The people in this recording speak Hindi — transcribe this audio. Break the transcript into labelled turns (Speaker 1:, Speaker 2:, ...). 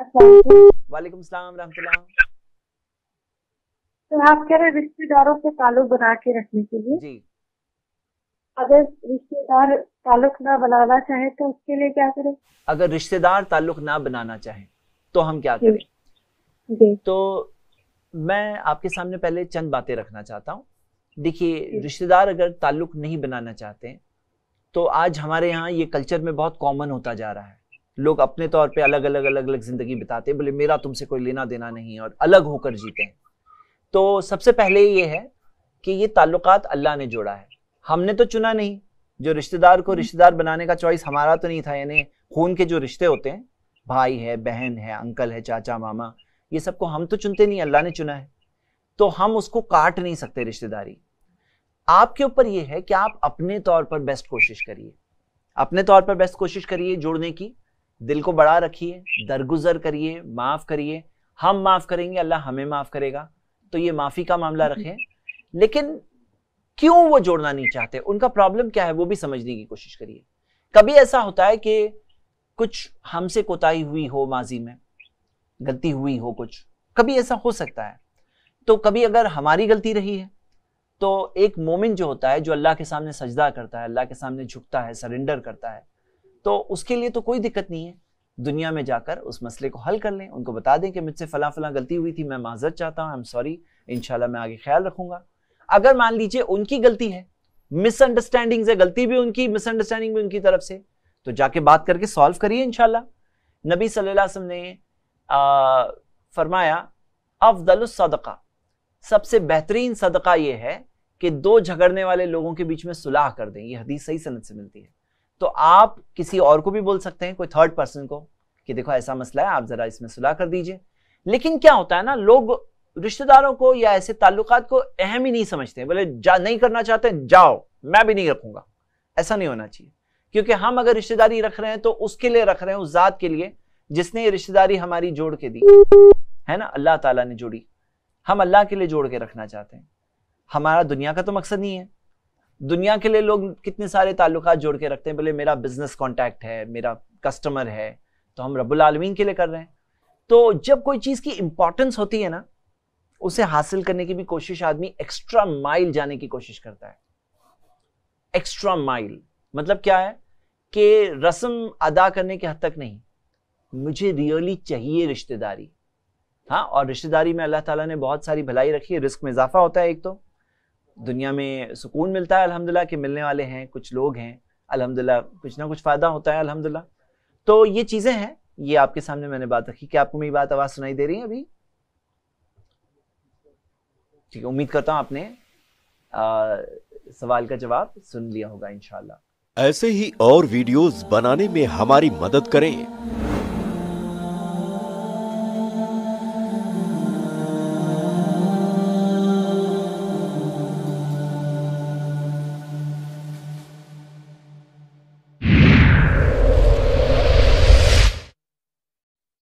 Speaker 1: वालेकुम सलाम रहमतुल्लाह तो आप कह रहे रिश्तेदारों से ताल्लुक बना के रखने के लिए जी अगर रिश्तेदार ताल्लुक ना बनाना चाहे तो उसके लिए क्या करें अगर रिश्तेदार ताल्लुक ना बनाना चाहे तो हम क्या करें जी। तो मैं आपके सामने पहले चंद बातें रखना चाहता हूँ देखिए रिश्तेदार अगर ताल्लुक नहीं बनाना चाहते तो आज हमारे यहाँ ये कल्चर में बहुत कॉमन होता जा रहा है लोग अपने तौर पे अलग अलग अलग अलग जिंदगी बिताते हैं बोले मेरा तुमसे कोई लेना देना नहीं और अलग होकर जीते हैं तो सबसे पहले ये है कि ये ताल्लुकात अल्लाह ने जोड़ा है हमने तो चुना नहीं जो रिश्तेदार को हम्म। रिश्तेदार बनाने का चॉइस हमारा तो नहीं था यानी खून के जो रिश्ते होते हैं भाई है बहन है अंकल है चाचा मामा ये सबको हम तो चुनते नहीं अल्लाह ने चुना है तो हम उसको काट नहीं सकते रिश्तेदारी आपके ऊपर ये है कि आप अपने तौर पर बेस्ट कोशिश करिए अपने तौर पर बेस्ट कोशिश करिए जोड़ने की दिल को बड़ा रखिए दरगुजर करिए माफ़ करिए हम माफ़ करेंगे अल्लाह हमें माफ़ करेगा तो ये माफ़ी का मामला रखें लेकिन क्यों वो जोड़ना नहीं चाहते उनका प्रॉब्लम क्या है वो भी समझने की कोशिश करिए कभी ऐसा होता है कि कुछ हमसे कोताही हुई हो माजी में गलती हुई हो कुछ कभी ऐसा हो सकता है तो कभी अगर हमारी गलती रही है तो एक मोमिन जो होता है जो अल्लाह के सामने सजदा करता है अल्लाह के सामने झुकता है सरेंडर करता है तो उसके लिए तो कोई दिक्कत नहीं है दुनिया में जाकर उस मसले को हल कर लें उनको बता दें कि मुझसे फला फला गलती हुई थी मैं माजर चाहता हूँ आई एम सॉरी इनशाला मैं आगे ख्याल रखूंगा अगर मान लीजिए उनकी गलती है मिसअंडरस्टैंडिंग है गलती भी उनकी मिसअंडरस्टैंडिंग भी उनकी तरफ से तो जाके बात करके सॉल्व करिए इनशाला नबी सल्लल्लाहु ने फरमाया अफदल सदका सबसे बेहतरीन सदका यह है कि दो झगड़ने वाले लोगों के बीच में सुलह कर दें ये हदीस सही सनत से मिलती है तो आप किसी और को भी बोल सकते हैं कोई थर्ड पर्सन को कि देखो ऐसा मसला है आप जरा इसमें सुलह कर दीजिए लेकिन क्या होता है ना लोग रिश्तेदारों को या ऐसे ताल्लुक को अहम ही नहीं समझते बोले जा नहीं करना चाहते जाओ मैं भी नहीं रखूंगा ऐसा नहीं होना चाहिए क्योंकि हम अगर रिश्तेदारी रख रहे हैं तो उसके लिए रख रहे हैं उस जात के लिए जिसने ये रिश्तेदारी हमारी जोड़ के दी है ना अल्लाह ताला ने जोड़ी हम अल्लाह के लिए जोड़ के रखना चाहते हैं हमारा दुनिया का तो मकसद नहीं है दुनिया के लिए लोग कितने सारे ताल्लुक जोड़ के रखते हैं बोले मेरा बिजनेस कॉन्टैक्ट है मेरा कस्टमर है तो हम रबुल आलमीन के लिए कर रहे हैं तो जब कोई चीज़ की इंपॉर्टेंस होती है ना उसे हासिल करने की भी कोशिश आदमी एक्स्ट्रा माइल जाने की कोशिश करता है एक्स्ट्रा माइल मतलब क्या है कि रस्म अदा करने के हद तक नहीं मुझे रियली चाहिए रिश्तेदारी हाँ और रिश्तेदारी में अल्लाह ताला ने बहुत सारी भलाई रखी है रिस्क में इजाफा होता है एक तो दुनिया में सुकून मिलता है अलहमदिल्ला के मिलने वाले हैं कुछ लोग हैं अलहमदिल्ला कुछ ना कुछ फ़ायदा होता है अलहमदिल्ला तो ये चीज़ें हैं ये आपके सामने मैंने बात रखी क्या आपको मेरी बात आवाज़ सुनाई दे रही है अभी ठीक है उम्मीद करता हूँ आपने आ, सवाल का जवाब सुन लिया होगा इनशाला ऐसे ही और वीडियोस बनाने में हमारी मदद करें